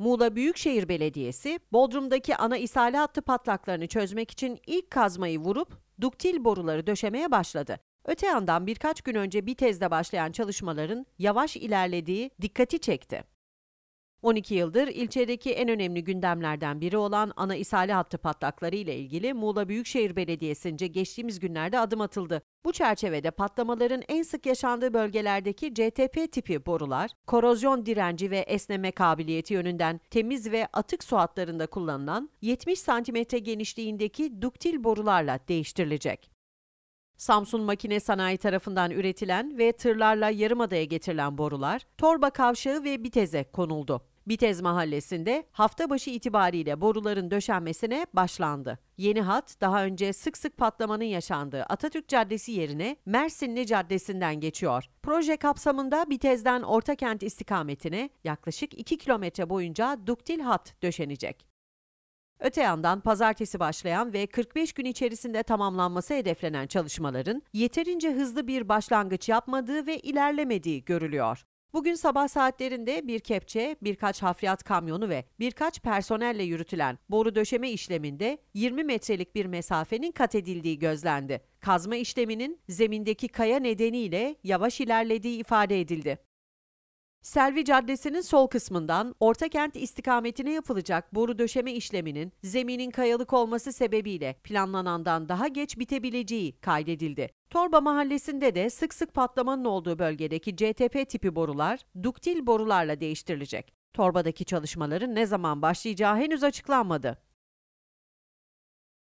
Muğla Büyükşehir Belediyesi, Bodrum'daki ana ishali hattı patlaklarını çözmek için ilk kazmayı vurup duktil boruları döşemeye başladı. Öte yandan birkaç gün önce bir tezde başlayan çalışmaların yavaş ilerlediği dikkati çekti. 12 yıldır ilçedeki en önemli gündemlerden biri olan ana isale hattı patlakları ile ilgili Muğla Büyükşehir Belediyesi'nce geçtiğimiz günlerde adım atıldı. Bu çerçevede patlamaların en sık yaşandığı bölgelerdeki CTP tipi borular, korozyon direnci ve esneme kabiliyeti yönünden temiz ve atık su hatlarında kullanılan 70 cm genişliğindeki duktil borularla değiştirilecek. Samsun Makine Sanayi tarafından üretilen ve tırlarla Yarımada'ya getirilen borular Torba Kavşağı ve Bitez'e konuldu. Bitez mahallesinde hafta başı itibariyle boruların döşenmesine başlandı. Yeni hat daha önce sık sık patlamanın yaşandığı Atatürk Caddesi yerine Mersinli Caddesi'nden geçiyor. Proje kapsamında Bitez'den Ortakent istikametine yaklaşık 2 kilometre boyunca duktil hat döşenecek. Öte yandan pazartesi başlayan ve 45 gün içerisinde tamamlanması hedeflenen çalışmaların yeterince hızlı bir başlangıç yapmadığı ve ilerlemediği görülüyor. Bugün sabah saatlerinde bir kepçe, birkaç hafriyat kamyonu ve birkaç personelle yürütülen boru döşeme işleminde 20 metrelik bir mesafenin kat edildiği gözlendi. Kazma işleminin zemindeki kaya nedeniyle yavaş ilerlediği ifade edildi. Selvi Caddesi'nin sol kısmından Ortakent istikametine yapılacak boru döşeme işleminin zeminin kayalık olması sebebiyle planlanandan daha geç bitebileceği kaydedildi. Torba Mahallesi'nde de sık sık patlamanın olduğu bölgedeki CTP tipi borular duktil borularla değiştirilecek. Torbadaki çalışmaların ne zaman başlayacağı henüz açıklanmadı.